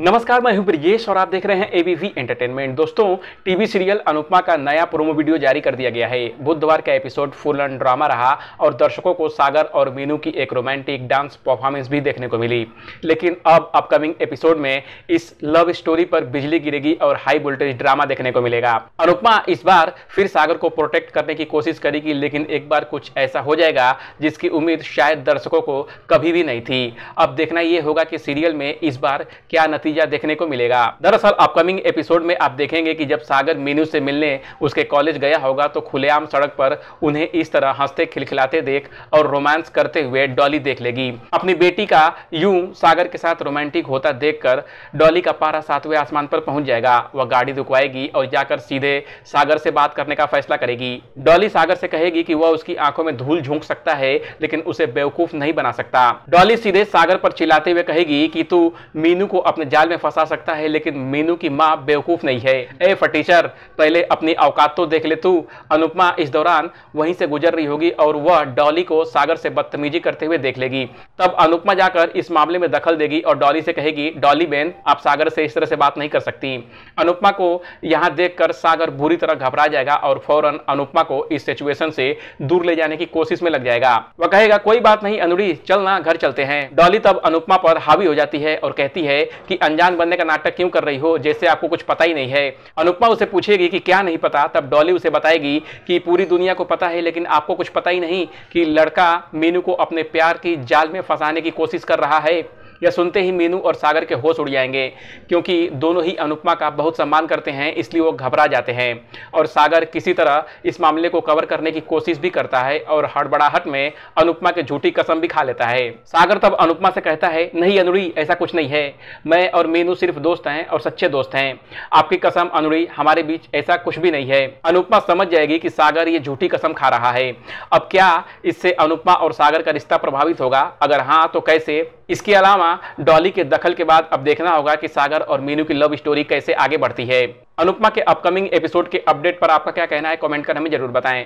नमस्कार मैं हूं ब्रिजेश और आप देख रहे हैं एबीवी एंटरटेनमेंट दोस्तों टीवी सीरियल अनुपमा का नया प्रोमो वीडियो जारी कर दिया गया है बुधवार का एपिसोड फुल एंड ड्रामा रहा और दर्शकों को सागर और मीनू की एक रोमांटिक डांस परफॉर्मेंस भी देखने को मिली लेकिन अब अपकमिंग एपिसोड में इस लव स्टोरी पर बिजली गिरेगी और हाई वोल्टेज ड्रामा देखने को मिलेगा अनुपमा इस बार फिर सागर को प्रोटेक्ट करने की कोशिश करेगी लेकिन एक बार कुछ ऐसा हो जाएगा जिसकी उम्मीद शायद दर्शकों को कभी भी नहीं थी अब देखना यह होगा कि सीरियल में इस बार क्या नतीजा देखने को मिलेगा दरअसल अपकमिंग एपिसोड में आप देखेंगे कि जब सागर मीनू से मिलने उसके कॉलेज गया होगा तो खुलेआम सड़क पर उन्हें इस तरह हंसते खिलखिलाते देख और रोमांस करते हुए डॉली देख लेगी अपनी बेटी का यूं सागर के साथ रोमांटिक होता देखकर डॉली का पारा सातवें आसमान पर पहुंच जाएगा वह गाड़ी रुकवाएगी और जाकर सीधे सागर से बात करने का फैसला करेगी डॉली सागर से कहेगी कि वह उसकी आंखों में धूल झोंक सकता है लेकिन उसे बेवकूफ नहीं बना सकता डॉली सीधे सागर पर चिल्लाते हुए कहेगी कि तू मीनू को अपने जाल में फंसा सकता है लेकिन मीनू की माँ बेवकूफ़ नहीं है ए फटीचर पहले अपनी औकात तो देख ले तू अनुपमा इस दौरान वहीं से गुजर रही होगी और वह डॉली को सागर से बदतमीजी करते हुए देख लेगी तब अनुपमा जाकर इस मामले में दखल देगी और डॉली से कहेगी डॉली बहन आप सागर से इस तरह से बात नहीं कर सकती अनुपमा को यहाँ देख सागर बुरी तरह घबरा जाएगा और फौरन अनुपमा को इस सिचुएशन से दूर ले जाने की कोशिश में लग जाएगा वह कहेगा कोई बात नहीं अनुड़ी चल ना घर चलते हैं डॉली तब अनुपमा पर हावी हो जाती है और कहती है कि अनजान बनने का नाटक क्यों कर रही हो जैसे आपको कुछ पता ही नहीं है अनुपमा उसे पूछेगी कि क्या नहीं पता तब डॉली उसे बताएगी कि पूरी दुनिया को पता है लेकिन आपको कुछ पता ही नहीं कि लड़का मीनू को अपने प्यार की जाल में फंसाने की कोशिश कर रहा है यह सुनते ही मीनू और सागर के होश उड़ जाएंगे क्योंकि दोनों ही अनुपमा का बहुत सम्मान करते हैं इसलिए वो घबरा जाते हैं और सागर किसी तरह इस मामले को कवर करने की कोशिश भी करता है और हड़बड़ाहट में अनुपमा की झूठी कसम भी खा लेता है सागर तब अनुपमा से कहता है नहीं अनुड़ी ऐसा कुछ नहीं है मैं और मीनू सिर्फ दोस्त हैं और सच्चे दोस्त हैं आपकी कसम अनुड़ी हमारे बीच ऐसा कुछ भी नहीं है अनुपमा समझ जाएगी कि सागर ये झूठी कसम खा रहा है अब क्या इससे अनुपमा और सागर का रिश्ता प्रभावित होगा अगर हाँ तो कैसे इसके अलावा अनुपमा डॉली के दखल के बाद अब देखना होगा कि सागर और मीनू की लव स्टोरी कैसे आगे बढ़ती है अनुपमा के अपकमिंग एपिसोड के अपडेट पर आपका क्या कहना है कमेंट कर हमें जरूर बताएं